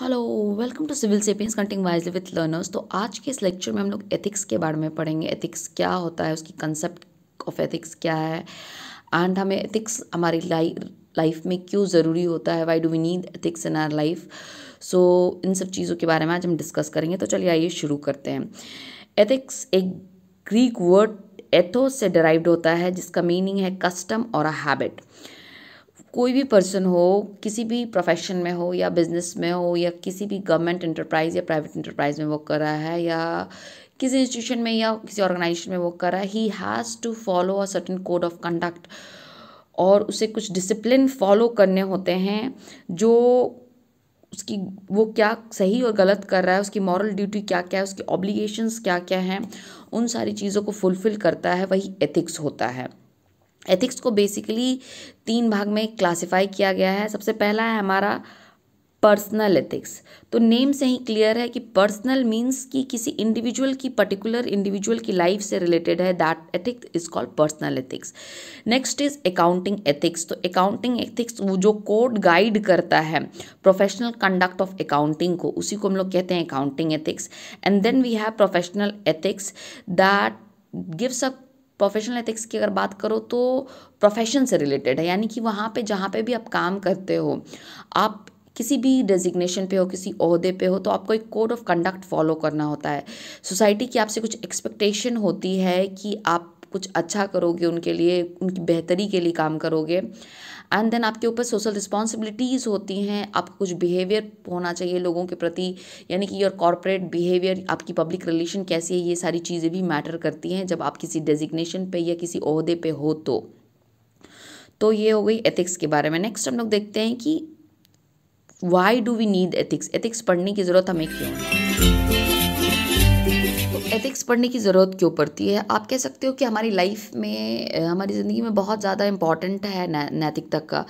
hello welcome to Civil Sapiens counting wise with learners तो आज के इस लेक्चर में हम लोग एथिक्स के बारे में पढ़ेंगे एथिक्स क्या होता है उसकी कंसेप्ट ऑफ एथिक्स क्या है एंड हमें एथिक्स हमारी लाइफ लाइफ में क्यों ज़रूरी होता है why do we need ethics in our life so इन सब चीज़ों के बारे में आज हम डिस्कस करेंगे तो चलिए आइए शुरू करते हैं एथिक्स एक ग्रीक वर्ड एथोस से डराइव्ड होता है जिसका मीनिंग है कस्टम और अ हैबिट कोई भी पर्सन हो किसी भी प्रोफेशन में हो या बिज़नेस में हो या किसी भी गवर्नमेंट इंटरप्राइज़ या प्राइवेट इंटरप्राइज़ में वर्क कर रहा है या किसी इंस्टीट्यूशन में या किसी ऑर्गेनाइजेशन में वर्क कर रहा है he has to follow a certain code of conduct और उसे कुछ डिसिप्लिन फॉलो करने होते हैं जो उसकी वो क्या सही और गलत कर रहा है उसकी मॉरल ड्यूटी क्या क्या है उसकी ऑब्लिगेशंस क्या क्या हैं उन सारी चीज़ों को फुलफ़िल करता है वही एथिक्स होता है एथिक्स को बेसिकली तीन भाग में क्लासिफाई किया गया है सबसे पहला है हमारा पर्सनल एथिक्स तो नेम से ही क्लियर है कि पर्सनल मीन्स कि किसी इंडिविजुअल की पर्टिकुलर इंडिविजुअल की लाइफ से रिलेटेड है that ethics is called personal ethics next is accounting ethics तो अकाउंटिंग एथिक्स वो जो कोड गाइड करता है प्रोफेशनल कंडक्ट ऑफ अकाउंटिंग को उसी को हम लोग कहते हैं accounting ethics and then we have professional ethics that gives a professional ethics की अगर बात करो तो प्रोफेशन से रिलेटेड है यानी कि वहाँ पे जहाँ पे भी आप काम करते हो आप किसी भी डेजिग्नेशन पे हो किसी अहदे पे हो तो आपको एक कोड ऑफ कंडक्ट फॉलो करना होता है सोसाइटी की आपसे कुछ एक्सपेक्टेशन होती है कि आप कुछ अच्छा करोगे उनके लिए उनकी बेहतरी के लिए काम करोगे एंड देन आपके ऊपर सोशल रिस्पॉन्सिबिलिटीज़ होती हैं आपका कुछ बिहेवियर होना चाहिए लोगों के प्रति यानी कि योर कॉरपोरेट बिहेवियर आपकी पब्लिक रिलेशन कैसी है ये सारी चीज़ें भी मैटर करती हैं जब आप किसी डेजिग्नेशन पे या किसी अहदे पे हो तो तो ये हो गई एथिक्स के बारे में नेक्स्ट हम लोग देखते हैं कि why do we need ethics ethics पढ़ने की ज़रूरत हमें क्यों है पॉलिटिक्स पढ़ने की ज़रूरत क्यों पड़ती है आप कह सकते हो कि हमारी लाइफ में हमारी ज़िंदगी में बहुत ज़्यादा इम्पॉर्टेंट है नै, नैतिकता का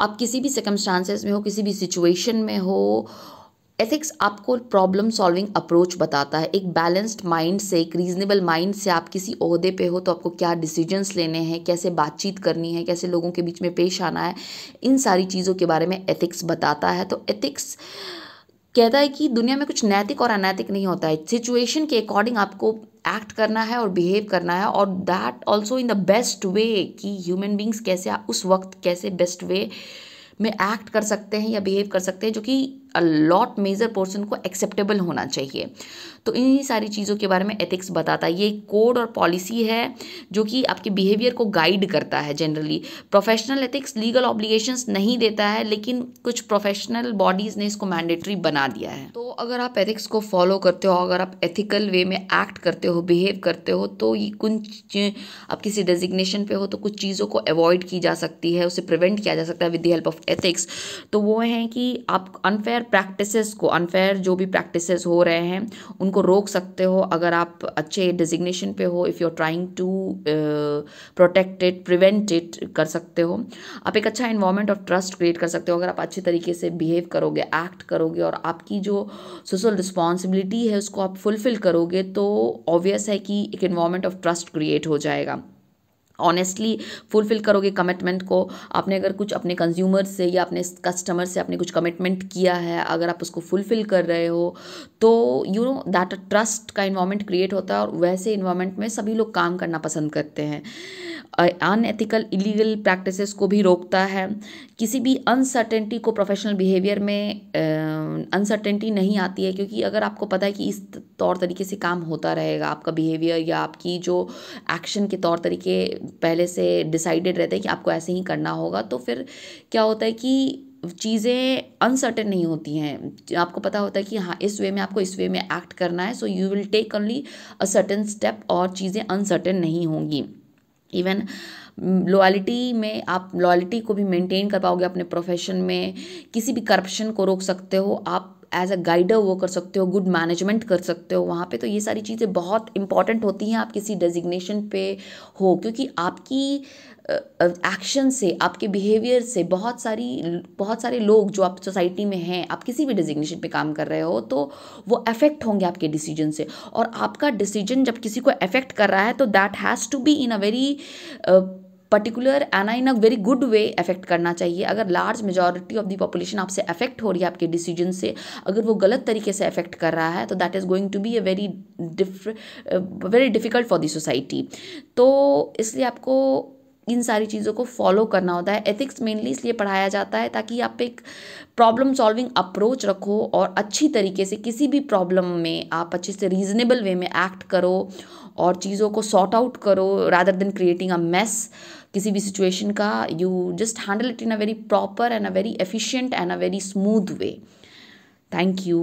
आप किसी भी सिकमस्टांसेस में हो किसी भी सिचुएशन में हो एथिक्स आपको प्रॉब्लम सॉल्विंग अप्रोच बताता है एक बैलेंस्ड माइंड से एक रीजनेबल माइंड से आप किसी अहदे पे हो तो आपको क्या डिसीजंस लेने हैं कैसे बातचीत करनी है कैसे लोगों के बीच में पेश आना है इन सारी चीज़ों के बारे में एथिक्स बताता है तो एथिक्स कहता है कि दुनिया में कुछ नैतिक और अनैतिक नहीं होता है सिचुएशन के अकॉर्डिंग आपको एक्ट करना है और बिहेव करना है और that also in the best way कि ह्यूमन बींग्स कैसे उस वक्त कैसे बेस्ट वे में एक्ट कर सकते हैं या बिहेव कर सकते हैं जो कि लॉट मेजर पोर्सन को एक्सेप्टेबल होना चाहिए तो इन्हीं सारी चीज़ों के बारे में एथिक्स बताता है ये एक कोड और पॉलिसी है जो कि आपके बिहेवियर को गाइड करता है generally professional ethics legal obligations नहीं देता है लेकिन कुछ प्रोफेशनल बॉडीज़ ने इसको मैंडेटरी बना दिया है तो अगर आप एथिक्स को फॉलो करते हो अगर आप एथिकल वे में एक्ट करते हो बिहेव करते हो तो ये कुछ आप किसी डेजिग्नेशन पे हो तो कुछ चीज़ों को अवॉइड की जा सकती है उसे प्रिवेंट किया जा सकता है with the help of ethics तो वो है कि आप अनफेयर अनफेयर प्रैक्टिसेस को अनफेयर जो भी प्रैक्टिसेस हो रहे हैं उनको रोक सकते हो अगर आप अच्छे डिजिग्नेशन पे हो if you are trying to protect it prevent it कर सकते हो आप एक अच्छा इन्वामेंट ऑफ ट्रस्ट क्रिएट कर सकते हो अगर आप अच्छे तरीके से बिहेव करोगे एक्ट करोगे और आपकी जो सोशल रिस्पॉन्सिबिलिटी है उसको आप फुलफ़िल करोगे तो ऑब्वियस है कि एक इन्वामेंट ऑफ ट्रस्ट क्रिएट हो जाएगा ऑनेस्टली फुलफिल करोगे कमिटमेंट को आपने अगर कुछ अपने कंज्यूमर से या अपने कस्टमर से आपने कुछ कमिटमेंट किया है अगर आप उसको फुलफिल कर रहे हो तो यू नो दैट ट्रस्ट का इन्वायरमेंट क्रिएट होता है और वैसे इन्वायरमेंट में सभी लोग काम करना पसंद करते हैं अनएथिकल इलीगल प्रैक्टिसेस को भी रोकता है किसी भी अनसर्टेंटी को प्रोफेशनल बिहेवियर में अनसर्टेंटी uh, नहीं आती है क्योंकि अगर आपको पता है कि इस तौर तरीके से काम होता रहेगा आपका बिहेवियर या आपकी जो एक्शन के तौर तरीके पहले से डिसाइडेड रहते हैं कि आपको ऐसे ही करना होगा तो फिर क्या होता है कि चीज़ें अनसर्टेन नहीं होती हैं आपको पता होता है कि हाँ इस वे में आपको इस वे में एक्ट करना है so you will take only a certain step और चीज़ें अनसर्टेन नहीं होंगी इवन लॉयल्टी mm, में आप लॉयल्टी को भी मेंटेन कर पाओगे अपने प्रोफेशन में किसी भी करप्शन को रोक सकते हो आप एज अ गाइडर वो कर सकते हो गुड मैनेजमेंट कर सकते हो वहाँ पे तो ये सारी चीज़ें बहुत इंपॉर्टेंट होती हैं आप किसी डेजिग्नेशन पे हो क्योंकि आपकी एक्शन से आपके बिहेवियर से बहुत सारी बहुत सारे लोग जो आप सोसाइटी में हैं आप किसी भी डिजिग्नेशन पे काम कर रहे हो तो वो अफेक्ट होंगे आपके डिसीजन से और आपका डिसीजन जब किसी को अफेक्ट कर रहा है तो that has to be in a very particular manner in a very good way affect करना चाहिए अगर large majority of the population आपसे अफेक्ट हो रही है आपके डिसीजन से अगर वो गलत तरीके से अफेक्ट कर रहा है तो that is going to be a very very difficult for the society तो इसलिए आपको इन सारी चीज़ों को फॉलो करना होता है एथिक्स मेनली इसलिए पढ़ाया जाता है ताकि आप एक प्रॉब्लम सॉल्विंग अप्रोच रखो और अच्छी तरीके से किसी भी प्रॉब्लम में आप अच्छे से रीजनेबल वे में एक्ट करो और चीज़ों को सॉर्ट आउट करो rather than creating a mess किसी भी सिचुएशन का you just handle it in a very proper and a very efficient and a very smooth way thank you